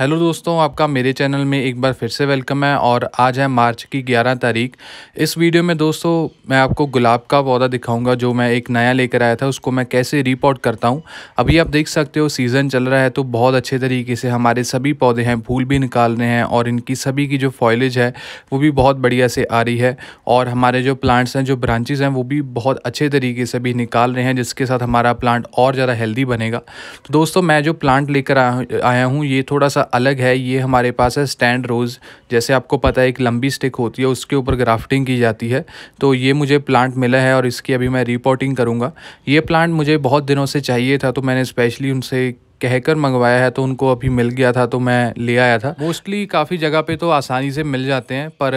Hello दोस्तों आपका मेरे चैनल में एक बार फिर से वेलकम है और आज है मार्च की 11 तारीख इस वीडियो में दोस्तों मैं आपको गुलाब का पौधा दिखाऊंगा जो मैं एक नया लेकर आया था उसको मैं कैसे रिपोर्ट करता हूं अभी आप देख सकते हो सीज़न चल रहा है तो बहुत अच्छे तरीके से हमारे सभी पौधे हैं फूल भी निकाल रहे हैं और इनकी सभी की जो फॉयलेज है वो भी बहुत बढ़िया से आ रही है और हमारे जो प्लांट्स हैं जो ब्रांचेज़ हैं वो भी बहुत अच्छे तरीके से भी निकाल रहे हैं जिसके साथ हमारा प्लांट और ज़्यादा हेल्दी बनेगा तो दोस्तों मैं जो प्लांट लेकर आया हूँ ये थोड़ा सा अलग है ये हमारे पास है स्टैंड रोज़ जैसे आपको पता है एक लंबी स्टिक होती है उसके ऊपर ग्राफ्टिंग की जाती है तो ये मुझे प्लांट मिला है और इसकी अभी मैं रिपोर्टिंग करूँगा ये प्लांट मुझे बहुत दिनों से चाहिए था तो मैंने स्पेशली उनसे कहकर मंगवाया है तो उनको अभी मिल गया था तो मैं ले आया था मोस्टली काफ़ी जगह पे तो आसानी से मिल जाते हैं पर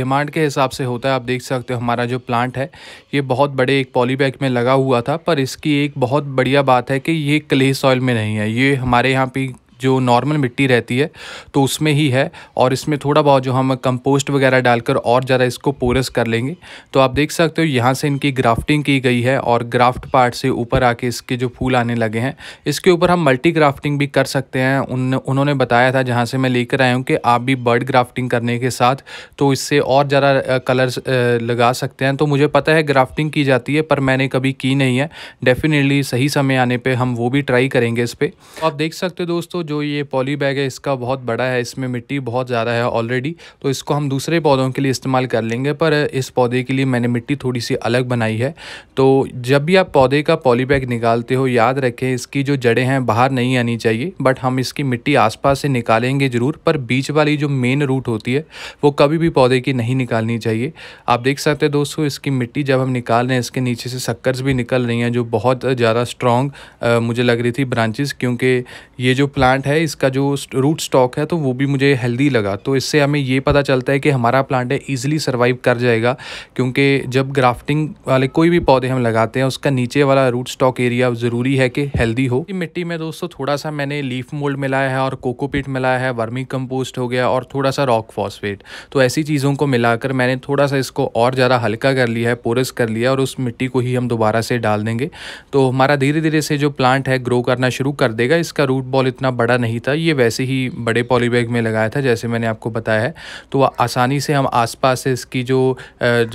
डिमांड के हिसाब से होता है आप देख सकते हो हमारा जो प्लांट है ये बहुत बड़े एक पॉलीबैग में लगा हुआ था पर इसकी एक बहुत बढ़िया बात है कि ये क्ले सॉइल में नहीं है ये हमारे यहाँ पे जो नॉर्मल मिट्टी रहती है तो उसमें ही है और इसमें थोड़ा बहुत जो हम कंपोस्ट वगैरह डालकर और ज़्यादा इसको पोरस कर लेंगे तो आप देख सकते हो यहाँ से इनकी ग्राफ्टिंग की गई है और ग्राफ्ट पार्ट से ऊपर आके इसके जो फूल आने लगे हैं इसके ऊपर हम मल्टी ग्राफ्टिंग भी कर सकते हैं उन उन्होंने बताया था जहाँ से मैं लेकर आया हूँ कि आप भी बर्ड ग्राफ्टिंग करने के साथ तो इससे और ज़रा कलर्स लगा सकते हैं तो मुझे पता है ग्राफ्टिंग की जाती है पर मैंने कभी की नहीं है डेफिनेटली सही समय आने पर हम वो भी ट्राई करेंगे इस पर आप देख सकते हो दोस्तों जो ये पॉली बैग है इसका बहुत बड़ा है इसमें मिट्टी बहुत ज़्यादा है ऑलरेडी तो इसको हम दूसरे पौधों के लिए इस्तेमाल कर लेंगे पर इस पौधे के लिए मैंने मिट्टी थोड़ी सी अलग बनाई है तो जब भी आप पौधे का पॉली बैग निकालते हो याद रखें इसकी जो जड़ें हैं बाहर नहीं आनी चाहिए बट हम इसकी मिट्टी आसपास से निकालेंगे ज़रूर पर बीच वाली जो मेन रूट होती है वो कभी भी पौधे की नहीं निकालनी चाहिए आप देख सकते हैं दोस्तों इसकी मिट्टी जब हम निकाल रहे हैं इसके नीचे से सक्कर्स भी निकल रही हैं जो बहुत ज़्यादा स्ट्रॉन्ग मुझे लग रही थी ब्रांचेस क्योंकि ये जो प्लांट प्लांट है इसका जो रूट स्टॉक है तो वो भी मुझे हेल्दी लगा तो इससे हमें ये पता चलता है कि हमारा प्लांट है ईजिली सर्वाइव कर जाएगा क्योंकि जब ग्राफ्टिंग वाले कोई भी पौधे हम लगाते हैं उसका नीचे वाला रूट स्टॉक एरिया ज़रूरी है कि हेल्दी हो मिट्टी में दोस्तों थोड़ा सा मैंने लीफ मोल्ड मिलाया है और कोकोपीट मिलाया है वर्मी कंपोस्ट हो गया और थोड़ा सा रॉक फॉस्फेट तो ऐसी चीज़ों को मिलाकर मैंने थोड़ा सा इसको और ज़्यादा हल्का कर लिया है पोरस कर लिया और उस मिट्टी को ही हम दोबारा से डाल देंगे तो हमारा धीरे धीरे से जो प्लांट है ग्रो करना शुरू कर देगा इसका रूट बॉल इतना बड़ा बड़ा नहीं था ये वैसे ही बड़े पॉलीबैग में लगाया था जैसे मैंने आपको बताया है तो आसानी से हम आसपास से इसकी जो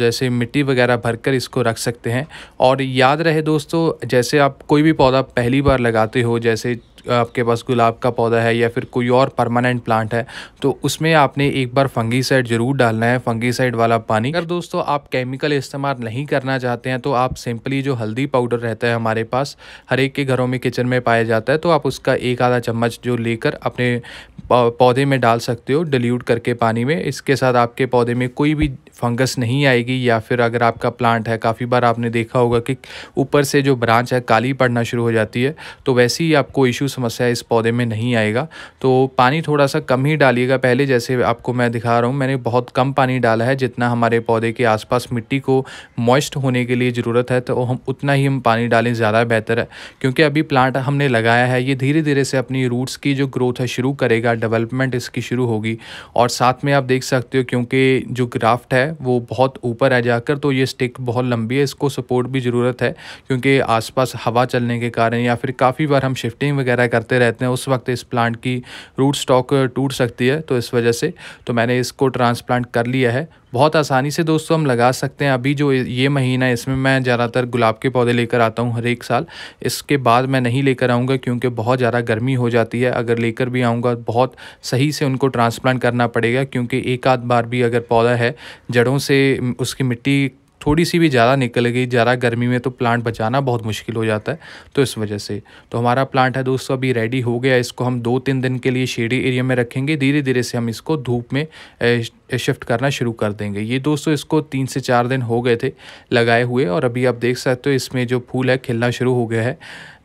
जैसे मिट्टी वगैरह भरकर इसको रख सकते हैं और याद रहे दोस्तों जैसे आप कोई भी पौधा पहली बार लगाते हो जैसे आपके पास गुलाब का पौधा है या फिर कोई और परमानेंट प्लांट है तो उसमें आपने एक बार फंगी साइड ज़रूर डालना है फंगी साइड वाला पानी अगर दोस्तों आप केमिकल इस्तेमाल नहीं करना चाहते हैं तो आप सिंपली जो हल्दी पाउडर रहता है हमारे पास हर एक के घरों में किचन में पाया जाता है तो आप उसका एक आधा चम्मच जो लेकर अपने पौधे में डाल सकते हो डिल्यूट करके पानी में इसके साथ आपके पौधे में कोई भी फंगस नहीं आएगी या फिर अगर आपका प्लांट है काफ़ी बार आपने देखा होगा कि ऊपर से जो ब्रांच है काली पड़ना शुरू हो जाती है तो वैसे ही आपको इशू समस्या इस पौधे में नहीं आएगा तो पानी थोड़ा सा कम ही डालिएगा पहले जैसे आपको मैं दिखा रहा हूँ मैंने बहुत कम पानी डाला है जितना हमारे पौधे के आसपास मिट्टी को मॉइस्ट होने के लिए ज़रूरत है तो हम उतना ही हम पानी डालें ज़्यादा बेहतर है क्योंकि अभी प्लांट हमने लगाया है ये धीरे धीरे से अपनी रूट्स इसकी जो ग्रोथ है शुरू करेगा डेवलपमेंट इसकी शुरू होगी और साथ में आप देख सकते हो क्योंकि जो ग्राफ्ट है वो बहुत ऊपर है जाकर तो ये स्टिक बहुत लंबी है इसको सपोर्ट भी ज़रूरत है क्योंकि आसपास हवा चलने के कारण या फिर काफ़ी बार हम शिफ्टिंग वगैरह करते रहते हैं उस वक्त इस प्लांट की रूट स्टॉक टूट सकती है तो इस वजह से तो मैंने इसको ट्रांसप्लांट कर लिया है बहुत आसानी से दोस्तों हम लगा सकते हैं अभी जो ये महीना है इसमें मैं ज़्यादातर गुलाब के पौधे लेकर आता हूँ हर एक साल इसके बाद मैं नहीं लेकर आऊँगा क्योंकि बहुत ज़्यादा गर्मी हो जाती है अगर लेकर भी आऊँगा बहुत सही से उनको ट्रांसप्लांट करना पड़ेगा क्योंकि एक आध बार भी अगर पौधा है जड़ों से उसकी मिट्टी थोड़ी सी भी ज़्यादा निकल गई ज़्यादा गर्मी में तो प्लांट बचाना बहुत मुश्किल हो जाता है तो इस वजह से तो हमारा प्लांट है दोस्तों अभी रेडी हो गया इसको हम दो तीन दिन के लिए शेडी एरिया में रखेंगे धीरे धीरे से हम इसको धूप में शिफ्ट करना शुरू कर देंगे ये दोस्तों इसको तीन से चार दिन हो गए थे लगाए हुए और अभी आप देख सकते हो इसमें जो फूल है खिलना शुरू हो गया है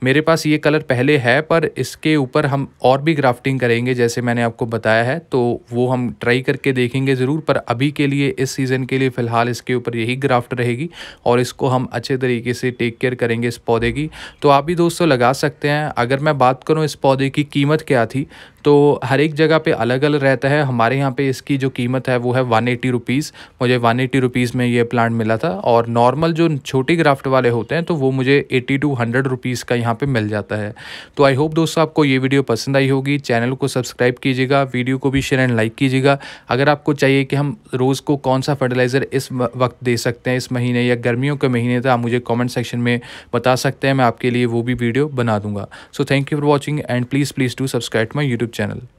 मेरे पास ये कलर पहले है पर इसके ऊपर हम और भी ग्राफ्टिंग करेंगे जैसे मैंने आपको बताया है तो वो हम ट्राई करके देखेंगे ज़रूर पर अभी के लिए इस सीज़न के लिए फ़िलहाल इसके ऊपर यही ग्राफ्ट रहेगी और इसको हम अच्छे तरीके से टेक केयर करेंगे इस पौधे की तो आप भी दोस्तों लगा सकते हैं अगर मैं बात करूँ इस पौधे की कीमत क्या थी तो हर एक जगह पे अलग अलग रहता है हमारे यहाँ पे इसकी जो कीमत है वो है वन एटी रुपीज़ मुझे वन एटी रुपीज़ में ये प्लांट मिला था और नॉर्मल जो छोटी ग्राफ्ट वाले होते हैं तो वो मुझे एटी टू हंड्रेड रुपीज़ का यहाँ पे मिल जाता है तो आई होप दोस्तों आपको ये वीडियो पसंद आई होगी चैनल को सब्सक्राइब कीजिएगा वीडियो को भी शेयर एंड लाइक कीजिएगा अगर आपको चाहिए कि हम रोज़ को कौन सा फर्टिलाइज़र इस वक्त दे सकते हैं इस महीने या गर्मियों के महीने तो आप मुझे कॉमेंट सेक्शन में बता सकते हैं मैं आपके लिए वो भी वीडियो बना दूंगा so thank you for watching and please please do subscribe my YouTube channel.